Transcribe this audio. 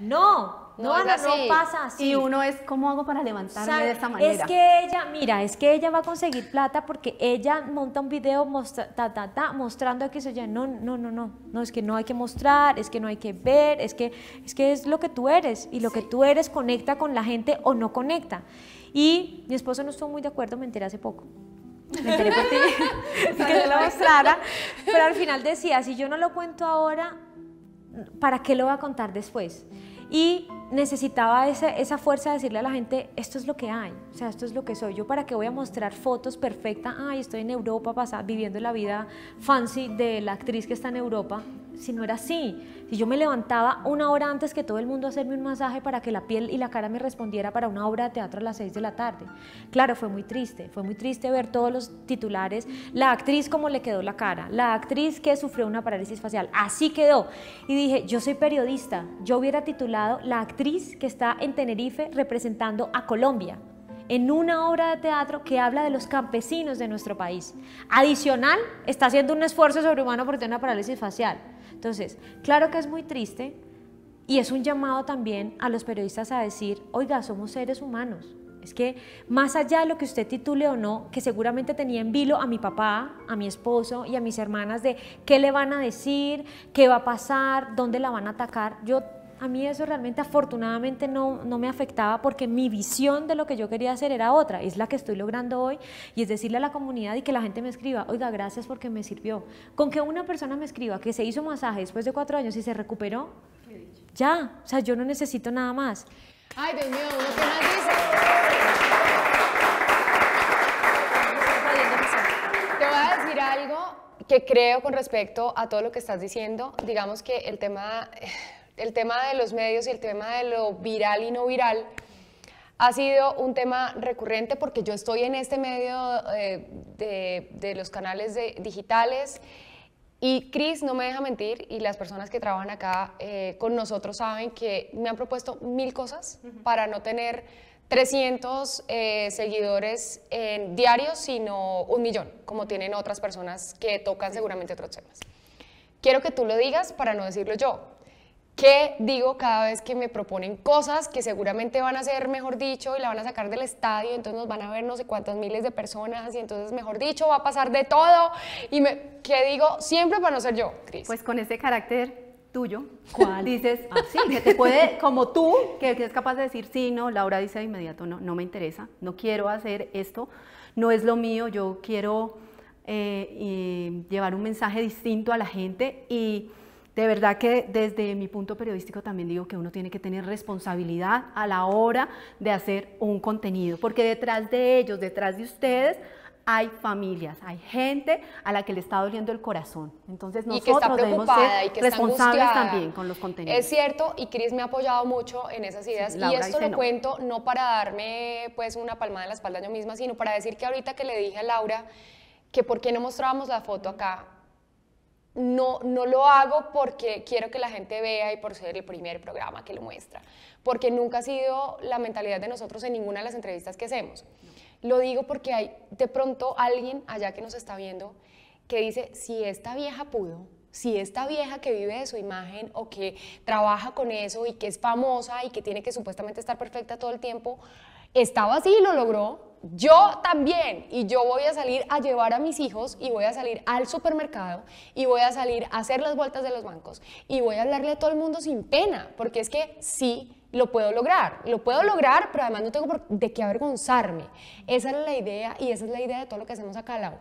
No, no, pasa así. Y uno es, ¿cómo hago para levantarme de esta manera? Es que ella, mira, es que ella va a conseguir plata porque ella monta un video mostra, ta, mostrando que eso ya, no, no, no, no, no, es que no hay que mostrar, es que no hay que ver, es que es, que es lo que tú eres y lo que tú eres conecta con la gente o no conecta. Y mi esposo no estuvo muy de acuerdo, me enteré hace poco me enteré por ti, que lo mostrara, pero al final decía, si yo no lo cuento ahora, ¿para qué lo va a contar después? Y necesitaba esa, esa, fuerza de decirle a la gente, esto es lo que hay, o sea, esto es lo que soy. Yo para qué voy a mostrar fotos perfectas, ay, estoy en Europa, viviendo la vida fancy de la actriz que está en Europa, si no era así. Si yo me levantaba una hora antes que todo el mundo a hacerme un masaje para que la piel y la cara me respondiera para una obra de teatro a las 6 de la tarde. Claro, fue muy triste, fue muy triste ver todos los titulares, la actriz cómo le quedó la cara, la actriz que sufrió una parálisis facial, así quedó. Y dije, yo soy periodista, yo hubiera titulado la actriz que está en Tenerife representando a Colombia en una obra de teatro que habla de los campesinos de nuestro país. Adicional, está haciendo un esfuerzo sobrehumano porque tiene una parálisis facial. Entonces, claro que es muy triste y es un llamado también a los periodistas a decir, oiga, somos seres humanos. Es que más allá de lo que usted titule o no, que seguramente tenía en vilo a mi papá, a mi esposo y a mis hermanas de qué le van a decir, qué va a pasar, dónde la van a atacar, yo a mí eso realmente afortunadamente no, no, me afectaba porque mi visión de lo que yo quería hacer era otra, es la que estoy logrando hoy y es decirle a la comunidad y que la gente me escriba, oiga, gracias porque me sirvió. Con que una persona me escriba que se hizo masaje después de cuatro años y se recuperó, ya, o sea, yo no necesito nada más. Ay, Dios mío, ¿lo que más dice? Te voy a decir algo que creo con respecto a todo lo que estás diciendo, digamos que el tema el tema de los medios y el tema de lo viral y no viral ha sido un tema recurrente porque yo estoy en este medio eh, de, los canales digitales y Cris no me deja mentir y las personas que trabajan acá eh, con nosotros saben que me han propuesto mil cosas para no tener 300 eh, seguidores en diarios, sino un millón, como tienen otras personas que tocan seguramente otros temas. Quiero que tú lo digas para no decirlo yo ¿Qué digo cada vez que me proponen cosas que seguramente van a ser, mejor dicho, y la van a sacar del estadio, entonces nos van a ver no sé cuántas miles de personas, y entonces, mejor dicho, va a pasar de todo? Y me, ¿Qué digo siempre para no ser yo, Cris? Pues con ese carácter tuyo, ¿cuál? Dices, así, ah, que te puede, como tú, que, es capaz de decir, sí, no, Laura dice de inmediato, no, no me interesa, no quiero hacer esto, no es lo mío, yo quiero eh, llevar un mensaje distinto a la gente y de verdad que desde mi punto periodístico también digo que uno tiene que tener responsabilidad a la hora de hacer un contenido, porque detrás de ellos, detrás de ustedes, hay familias, hay gente a la que le está doliendo el corazón. Entonces nosotros debemos ser responsables también con los contenidos. Es cierto, y Cris me ha apoyado mucho en esas ideas. y esto lo cuento no para darme pues una palmada en la espalda yo misma, sino para decir que ahorita que le dije a Laura que por qué no mostrábamos la foto acá, no, lo hago porque quiero que la gente vea y por ser el primer programa que lo muestra, porque nunca ha sido la mentalidad de nosotros en ninguna de las entrevistas que hacemos. Lo digo porque hay de pronto alguien allá que nos está viendo que dice, si esta vieja pudo, si esta vieja que vive de su imagen o que trabaja con eso y que es famosa y que tiene que supuestamente estar perfecta todo el tiempo, estaba así, y lo logró. Yo también. Y yo voy a salir a llevar a mis hijos y voy a salir al supermercado y voy a salir a hacer las vueltas de los bancos y voy a hablarle a todo el mundo sin pena, porque es que sí lo puedo lograr. Lo puedo lograr, pero además no tengo de qué avergonzarme. Esa es la idea y esa es la idea de todo lo que hacemos acá, al lado.